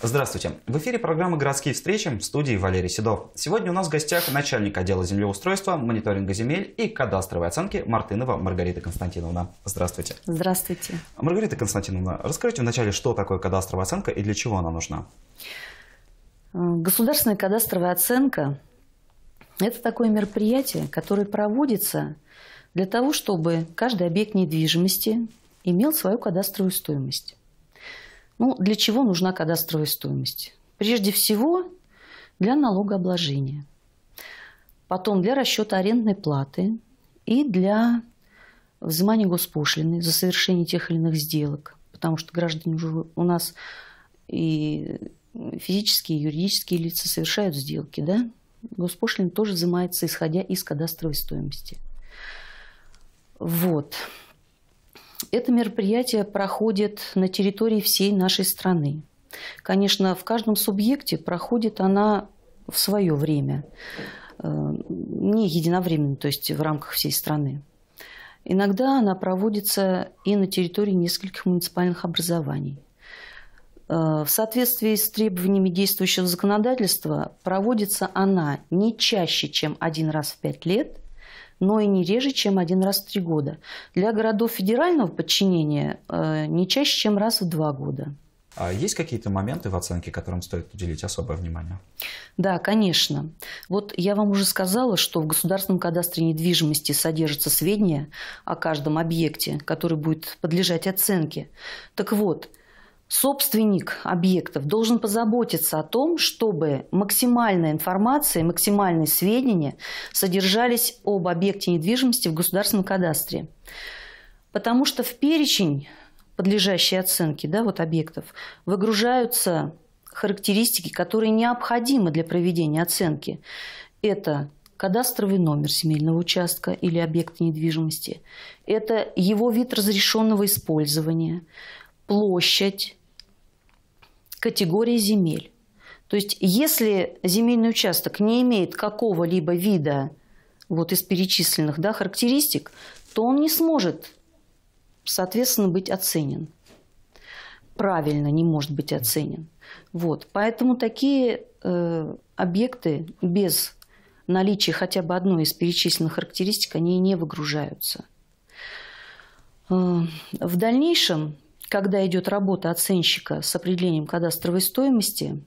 Здравствуйте. В эфире программы «Городские встречи» в студии Валерий Седов. Сегодня у нас в гостях начальник отдела землеустройства, мониторинга земель и кадастровой оценки Мартынова Маргарита Константиновна. Здравствуйте. Здравствуйте. Маргарита Константиновна, расскажите вначале, что такое кадастровая оценка и для чего она нужна? Э, государственная кадастровая оценка – это такое мероприятие, которое проводится для того, чтобы каждый объект недвижимости имел свою кадастровую стоимость. Ну, для чего нужна кадастровая стоимость? Прежде всего, для налогообложения. Потом для расчета арендной платы и для взимания госпошлины за совершение тех или иных сделок. Потому что граждане уже у нас и физические, и юридические лица совершают сделки. Да? Госпошлина тоже взимается, исходя из кадастровой стоимости. Вот. Это мероприятие проходит на территории всей нашей страны. Конечно, в каждом субъекте проходит она в свое время, э, не единовременно, то есть в рамках всей страны. Иногда она проводится и на территории нескольких муниципальных образований. Э, в соответствии с требованиями действующего законодательства проводится она не чаще, чем один раз в пять лет – но и не реже, чем один раз в три года. Для городов федерального подчинения э, не чаще, чем раз в два года. А есть какие-то моменты в оценке, которым стоит уделить особое внимание? Да, конечно. Вот я вам уже сказала, что в Государственном кадастре недвижимости содержатся сведения о каждом объекте, который будет подлежать оценке. Так вот, собственник объектов должен позаботиться о том, чтобы максимальная информация, максимальные сведения содержались об объекте недвижимости в государственном кадастре. Потому что в перечень подлежащей оценки, да, вот объектов выгружаются характеристики, которые необходимы для проведения оценки. Это кадастровый номер земельного участка или объекта недвижимости. Это его вид разрешенного использования, площадь, категории земель. То есть, если земельный участок не имеет какого-либо вида вот из перечисленных да, характеристик, то он не сможет, соответственно, быть оценен. Правильно не может быть оценен. Вот. Поэтому такие э, объекты без наличия хотя бы одной из перечисленных характеристик, они не выгружаются. Э, в дальнейшем когда идет работа оценщика с определением кадастровой стоимости,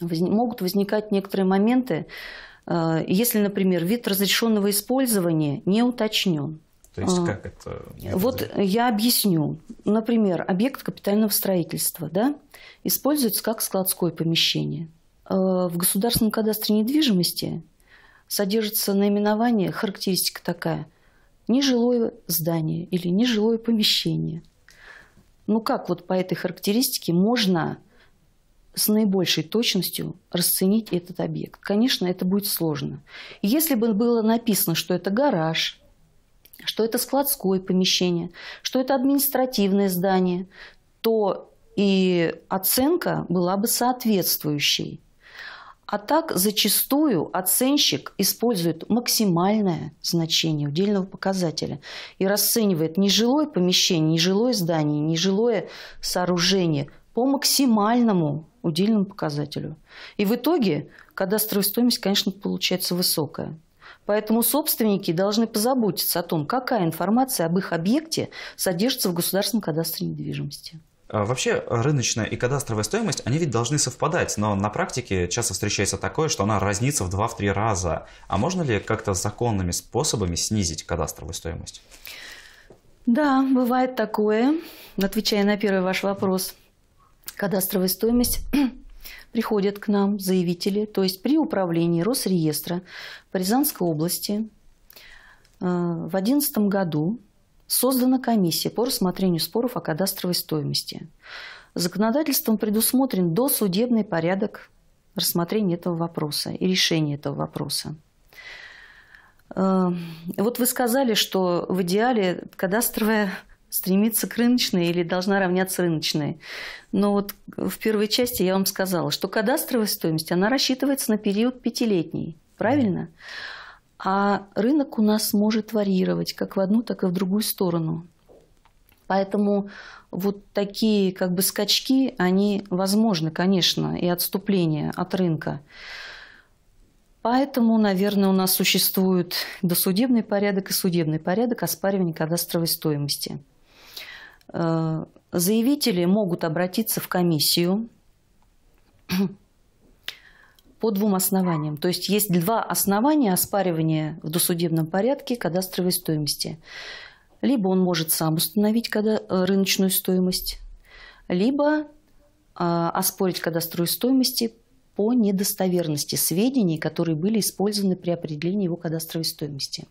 могут возникать некоторые моменты, э, если, например, вид разрешенного использования не уточнен. То есть а, как это? Вот я объясню. Например, объект капитального строительства да, используется как складское помещение. Э, в государственном кадастре недвижимости содержится наименование, характеристика такая – нежилое здание или нежилое помещение – ну как вот по этой характеристике можно с наибольшей точностью расценить этот объект? Конечно, это будет сложно. Если бы было написано, что это гараж, что это складское помещение, что это административное здание, то и оценка была бы соответствующей. А так зачастую оценщик использует максимальное значение удельного показателя и расценивает нежилое помещение, нежилое здание, нежилое сооружение по максимальному удельному показателю. И в итоге кадастровая стоимость, конечно, получается высокая. Поэтому собственники должны позаботиться о том, какая информация об их объекте содержится в государственном кадастре недвижимости. А, вообще рыночная и кадастровая стоимость, они ведь должны совпадать, но на практике часто встречается такое, что она разнится в 2-3 раза. А можно ли как-то законными способами снизить кадастровую стоимость? Да, бывает такое. Отвечая на первый ваш вопрос, кадастровая стоимость приходят к нам заявители, то есть при управлении Росреестра по Рязанской области а, в 2011 году создана комиссия по рассмотрению споров о кадастровой стоимости. Законодательством предусмотрен досудебный порядок рассмотрения этого вопроса и решения этого вопроса. Э, вот вы сказали, что в идеале кадастровая стремится к рыночной или должна равняться рыночной. Но вот в первой части я вам сказала, что кадастровая стоимость, она рассчитывается на период пятилетний, правильно? Mm-hmm. А рынок у нас может варьировать как в одну, так и в другую сторону. Поэтому вот такие как бы скачки, они возможны, конечно, и отступления от рынка. Поэтому, наверное, у нас существует досудебный порядок и судебный порядок оспаривания кадастровой стоимости. Э, заявители могут обратиться в комиссию по двум основаниям. То есть есть два основания оспаривания в досудебном порядке кадастровой стоимости. Либо он может сам установить э, рыночную стоимость, либо э, оспорить кадастровую стоимость по недостоверности сведений, которые были использованы при определении его кадастровой стоимости.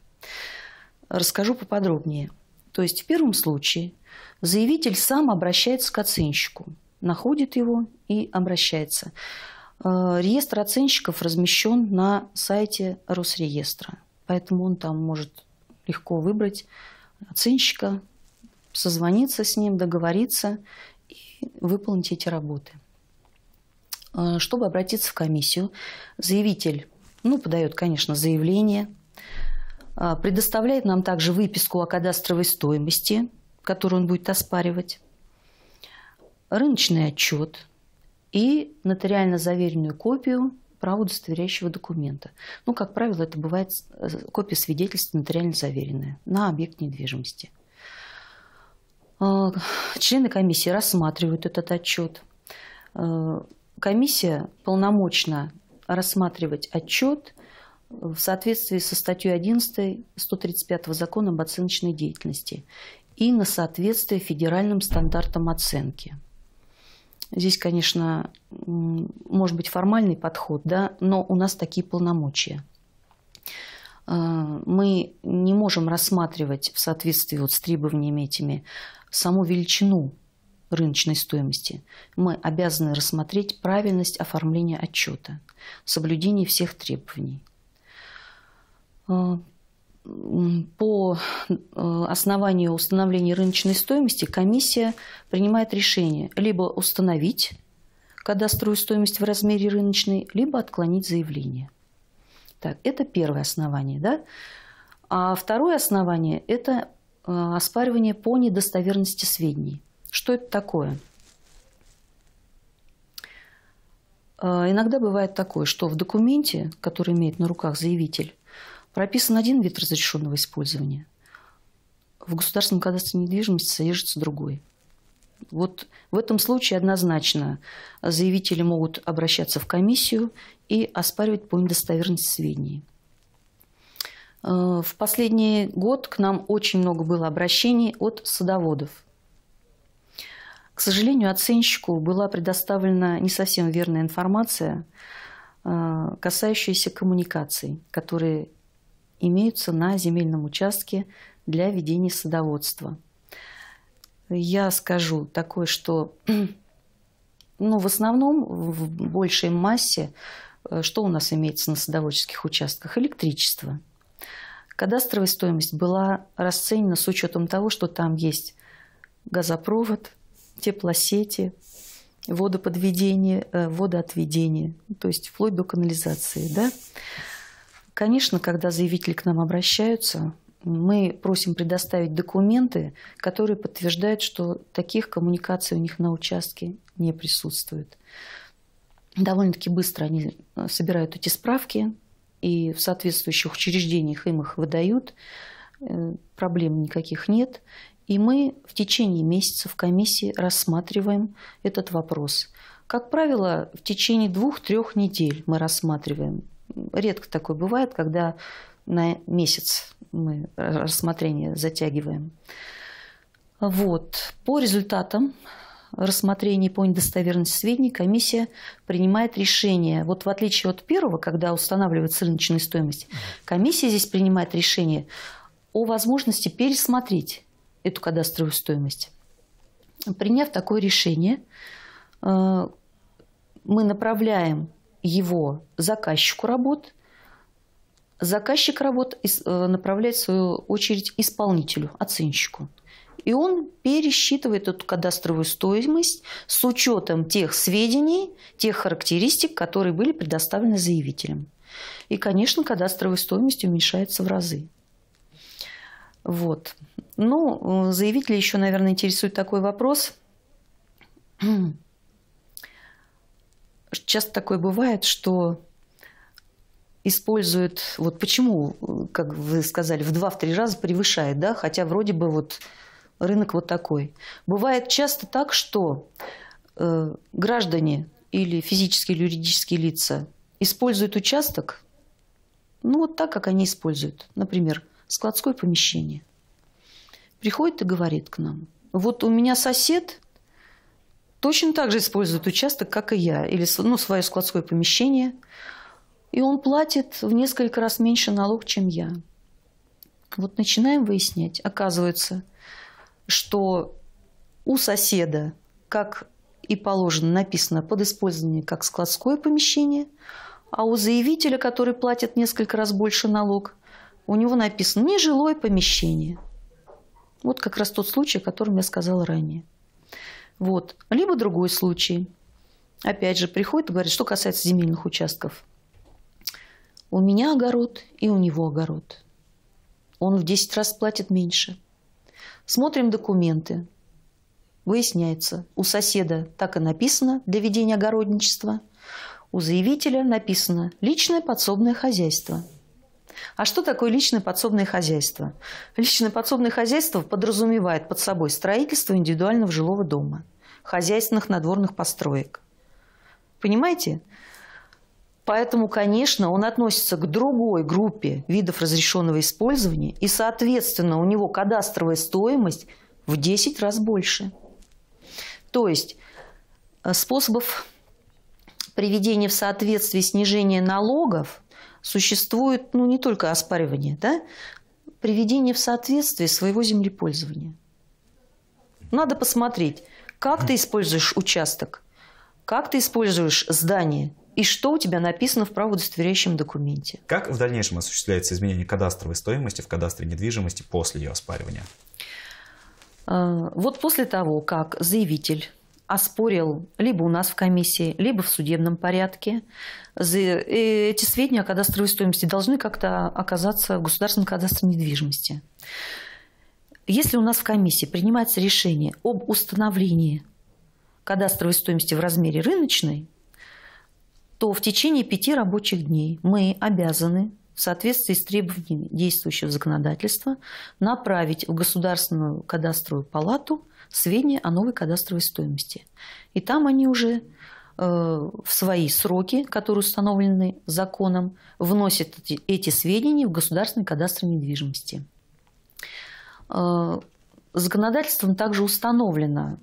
Расскажу поподробнее. То есть в первом случае заявитель сам обращается к оценщику, находит его и обращается. Э, реестр оценщиков размещен на сайте Росреестра, поэтому он там может легко выбрать оценщика, созвониться с ним, договориться и выполнить эти работы. Э, чтобы обратиться в комиссию, заявитель ну, подает, конечно, заявление, э, предоставляет нам также выписку о кадастровой стоимости, которую он будет оспаривать, рыночный отчет – и нотариально заверенную копию права удостоверяющего документа. Ну, как правило, это бывает э, копия свидетельства нотариально заверенная на объект недвижимости. А, члены комиссии рассматривают этот отчет. А, комиссия полномочна рассматривать отчет в соответствии со статьей 11 135 закона об оценочной деятельности и на соответствие федеральным стандартам оценки – Здесь, конечно, может быть формальный подход, да, но у нас такие полномочия. А, мы не можем рассматривать в соответствии вот с требованиями этими саму величину рыночной стоимости. Мы обязаны рассмотреть правильность оформления отчета, соблюдение всех требований. А, по э, основанию установления рыночной стоимости комиссия принимает решение либо установить кадастровую стоимость в размере рыночной, либо отклонить заявление. Так, это первое основание. Да? А второе основание – это э, оспаривание по недостоверности сведений. Что это такое? Э, иногда бывает такое, что в документе, который имеет на руках заявитель, Прописан один вид разрешенного использования. В государственном кадастре недвижимости содержится другой. Вот в этом случае однозначно заявители могут обращаться в комиссию и оспаривать по недостоверности сведений. Э, в последний год к нам очень много было обращений от садоводов. К сожалению, оценщику была предоставлена не совсем верная информация, э, касающаяся коммуникаций, которые имеются на земельном участке для ведения садоводства. Я скажу такое, что ну, в основном, в большей массе, э, что у нас имеется на садоводческих участках? Электричество. Кадастровая стоимость была расценена с учетом того, что там есть газопровод, теплосети, водоподведение, э, водоотведение, то есть вплоть до канализации. Да? Конечно, когда заявители к нам обращаются, мы просим предоставить документы, которые подтверждают, что таких коммуникаций у них на участке не присутствует. Довольно-таки быстро они э, собирают эти справки, и в соответствующих учреждениях им их выдают. Э, проблем никаких нет. И мы в течение месяца в комиссии рассматриваем этот вопрос. Как правило, в течение двух-трех недель мы рассматриваем редко такое бывает, когда на месяц мы рассмотрение затягиваем. Вот. По результатам рассмотрения по недостоверности сведений комиссия принимает решение. Вот в отличие от первого, когда устанавливается рыночная стоимость, комиссия здесь принимает решение о возможности пересмотреть эту кадастровую стоимость. Приняв такое решение, э, мы направляем его заказчику работ. Заказчик работ э, направляет, в свою очередь, исполнителю, оценщику. И он пересчитывает эту кадастровую стоимость с учетом тех сведений, тех характеристик, которые были предоставлены заявителем. И, конечно, кадастровая стоимость уменьшается в разы. Вот. Ну, э, заявителя еще, наверное, интересует такой вопрос – часто такое бывает, что используют, вот почему, как вы сказали, в два-три раза превышает, да, хотя вроде бы вот рынок вот такой. Бывает часто так, что э, граждане или физические или юридические лица используют участок, ну вот так, как они используют, например, складское помещение. Приходит и говорит к нам, вот у меня сосед – точно так же использует участок, как и я, или ну, свое складское помещение. И он платит в несколько раз меньше налог, чем я. Вот начинаем выяснять. Оказывается, что у соседа, как и положено, написано под использование как складское помещение, а у заявителя, который платит несколько раз больше налог, у него написано нежилое помещение. Вот как раз тот случай, о котором я сказала ранее. Вот. Либо другой случай. Опять же, приходит и говорит, что касается земельных участков. У меня огород и у него огород. Он в 10 раз платит меньше. Смотрим документы. Выясняется, у соседа так и написано для ведения огородничества. У заявителя написано «личное подсобное хозяйство». А что такое личное подсобное хозяйство? Личное подсобное хозяйство подразумевает под собой строительство индивидуального жилого дома, хозяйственных надворных построек. Понимаете? Поэтому, конечно, он относится к другой группе видов разрешенного использования, и, соответственно, у него кадастровая стоимость в 10 раз больше. То есть э, способов приведения в соответствие снижения налогов существует ну, не только оспаривание, да? приведение в соответствие своего землепользования. Надо посмотреть, как ты используешь участок, как ты используешь здание и что у тебя написано в правоудостоверяющем документе. Как в дальнейшем осуществляется изменение кадастровой стоимости в кадастре недвижимости после ее оспаривания? Э, вот после того, как заявитель оспорил либо у нас в комиссии, либо в судебном порядке. И э, эти сведения о кадастровой стоимости должны как-то оказаться в государственном кадастре недвижимости. Если у нас в комиссии принимается решение об установлении кадастровой стоимости в размере рыночной, то в течение пяти рабочих дней мы обязаны в соответствии с требованиями действующего законодательства направить в Государственную кадастровую палату сведения о новой кадастровой стоимости. И там они уже э, в свои сроки, которые установлены законом, вносят эти сведения в государственный кадастр недвижимости. Э, законодательством также установлено,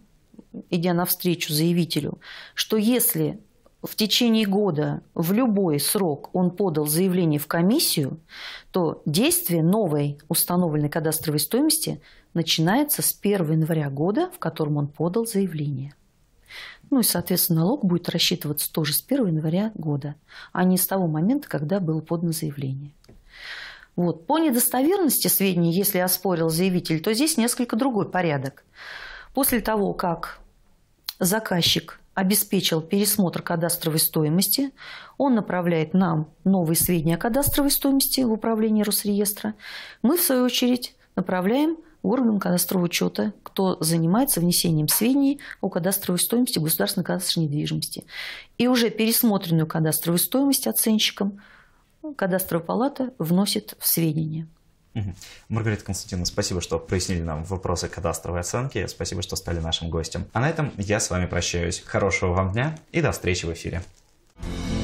идя навстречу заявителю, что если в течение года в любой срок он подал заявление в комиссию, то действие новой установленной кадастровой стоимости начинается с 1 января года, в котором он подал заявление. Ну и, соответственно, налог будет рассчитываться тоже с 1 января года, а не с того момента, когда было подано заявление. Вот. По недостоверности сведений, если оспорил заявитель, то здесь несколько другой порядок. После того, как заказчик обеспечил пересмотр кадастровой стоимости, он направляет нам новые сведения о кадастровой стоимости в управление Росреестра. Мы, в свою очередь, направляем органам кадастрового учета, кто занимается внесением сведений о кадастровой стоимости государственной кадастровой недвижимости. И уже пересмотренную кадастровую стоимость оценщикам кадастровая палата вносит в сведения. Маргарита Константиновна, спасибо, что прояснили нам вопросы кадастровой оценки. Спасибо, что стали нашим гостем. А на этом я с вами прощаюсь. Хорошего вам дня и до встречи в эфире. Thank you